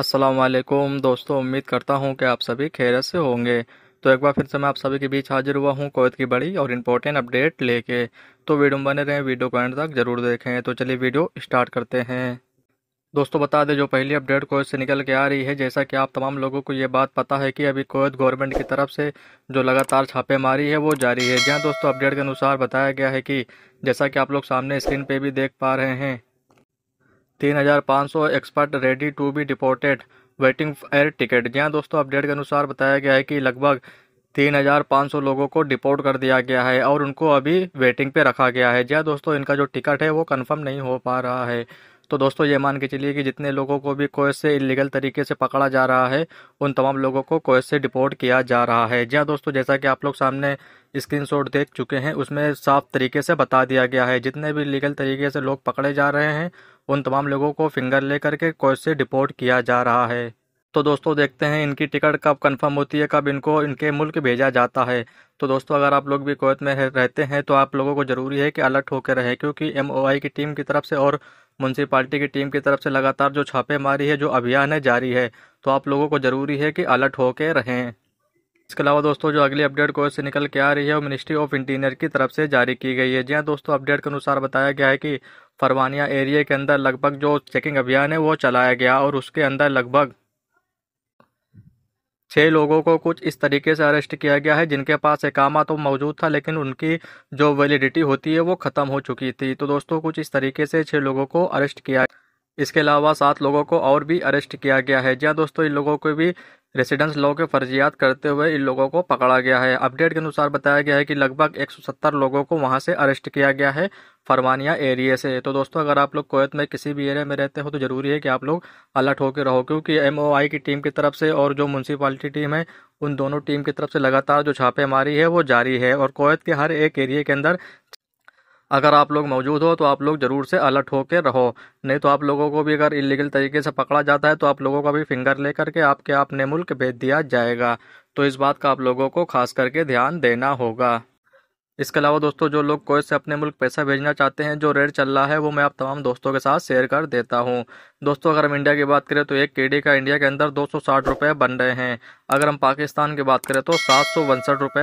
अस्सलाम वालेकुम दोस्तों उम्मीद करता हूँ कि आप सभी खैरत से होंगे तो एक बार फिर से मैं आप सभी के बीच हाजिर हुआ हूँ कोवैत की बड़ी और इम्पोर्टेंट अपडेट लेके तो वीडियो में बने रहें वीडियो को एंड तक जरूर देखें तो चलिए वीडियो स्टार्ट करते हैं दोस्तों बता दें जो पहली अपडेट कोवैत से निकल के आ रही है जैसा कि आप तमाम लोगों को ये बात पता है कि अभी कोवैत गवर्नमेंट की तरफ से जो लगातार छापेमारी है वो जारी है जहाँ दोस्तों अपडेट के अनुसार बताया गया है कि जैसा कि आप लोग सामने स्क्रीन पर भी देख पा रहे हैं तीन हज़ार पाँच सौ expert ready to be deported waiting air ticket जी हाँ दोस्तों अपडेट के अनुसार बताया गया है कि लगभग तीन हज़ार पाँच सौ लोगों को डिपोर्ट कर दिया गया है और उनको अभी वेटिंग पे रखा गया है जी हाँ दोस्तों इनका जो टिकट है वो कंफर्म नहीं हो पा रहा है तो दोस्तों ये मान के चलिए कि जितने लोगों को भी कोयस से इलीगल तरीके से पकड़ा जा रहा है उन तमाम लोगों को कोयस से डिपोर्ट किया जा रहा है जी हाँ दोस्तों जैसा कि आप लोग सामने स्क्रीनशॉट देख चुके हैं उसमें साफ तरीके से बता दिया गया है जितने भी लीगल तरीके से लोग पकड़े जा रहे हैं उन तमाम लोगों को फिंगर ले करके कोच से डिपोर्ट किया जा रहा है तो दोस्तों देखते हैं इनकी टिकट कब कंफर्म होती है कब इनको इनके मुल्क भेजा जाता है तो दोस्तों अगर आप लोग भी कोयत में रहते हैं तो आप लोगों को ज़रूरी है कि अलर्ट होकर रहें क्योंकि एम की टीम की तरफ से और म्यूनसिपाली की टीम की तरफ से लगातार जो छापेमारी है जो अभियान है जारी है तो आप लोगों को ज़रूरी है कि अलर्ट होकर रहें इसके अलावा दोस्तों जो अगली अपडेट कोर्स से निकल के आ रही है वो मिनिस्ट्री ऑफ इंटीरियर की तरफ से जारी की गई है जी हाँ, दोस्तों अपडेट के अनुसार बताया गया है कि फरवानिया एरिया के अंदर लगभग जो चेकिंग अभियान है वो चलाया गया और उसके अंदर लगभग छः लोगों को कुछ इस तरीके से अरेस्ट किया गया है जिनके पास एकामा तो मौजूद था लेकिन उनकी जो वैलिडिटी होती है वो ख़त्म हो चुकी थी तो दोस्तों कुछ इस तरीके से छः लोगों को अरेस्ट किया इसके अलावा सात लोगों को और भी अरेस्ट किया गया है जहाँ दोस्तों इन लोगों को भी रेसिडेंस लॉ के फर्जियात करते हुए इन लोगों को पकड़ा गया है अपडेट के अनुसार बताया गया है कि लगभग 170 लोगों को वहां से अरेस्ट किया गया है फरमानिया एरिया से तो दोस्तों अगर आप लोग कोयत में किसी भी एरिया में रहते हो तो ज़रूरी है कि आप लोग अलर्ट होकर रहो क्योंकि एम की टीम की तरफ से और जो म्यूनसिपाली टीम है उन दोनों टीम की तरफ से लगातार जो छापेमारी है वो जारी है और कोयत के हर एक एरिए के अंदर अगर आप लोग मौजूद हो तो आप लोग ज़रूर से अलर्ट होकर रहो नहीं तो आप लोगों को भी अगर इलीगल तरीके से पकड़ा जाता है तो आप लोगों का भी फिंगर ले करके आपके अपने मुल्क भेज दिया जाएगा तो इस बात का आप लोगों को खास करके ध्यान देना होगा इसके अलावा दोस्तों जो लोग कोई से अपने मुल्क पैसा भेजना चाहते हैं जो रेट चल रहा है वो मैं आप तमाम दोस्तों के साथ शेयर कर देता हूँ दोस्तों अगर हम इंडिया की बात करें तो एक के का इंडिया के अंदर दो सौ बन रहे हैं अगर हम पाकिस्तान की बात करें तो सात सौ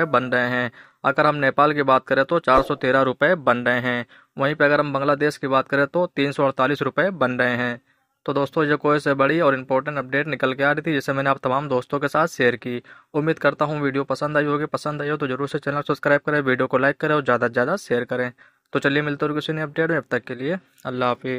बन रहे हैं अगर हम नेपाल की बात करें तो चार सौ बन रहे हैं वहीं पर अगर हम बांग्लादेश की बात करें तो तीन सौ बन रहे हैं तो दोस्तों ये कोई से बड़ी और इंपॉर्टेंट अपडेट निकल के आ रही थी जिसे मैंने आप तमाम दोस्तों के साथ शेयर की उम्मीद करता हूँ वीडियो पसंद आई होगी पसंद आई हो तो जरूर से चैनल सब्सक्राइब करें वीडियो को लाइक करें और ज़्यादा से ज़्यादा शेयर करें तो चलिए मिलते हो किसी नई अपडेट में अब तक के लिए अल्लाह हाफि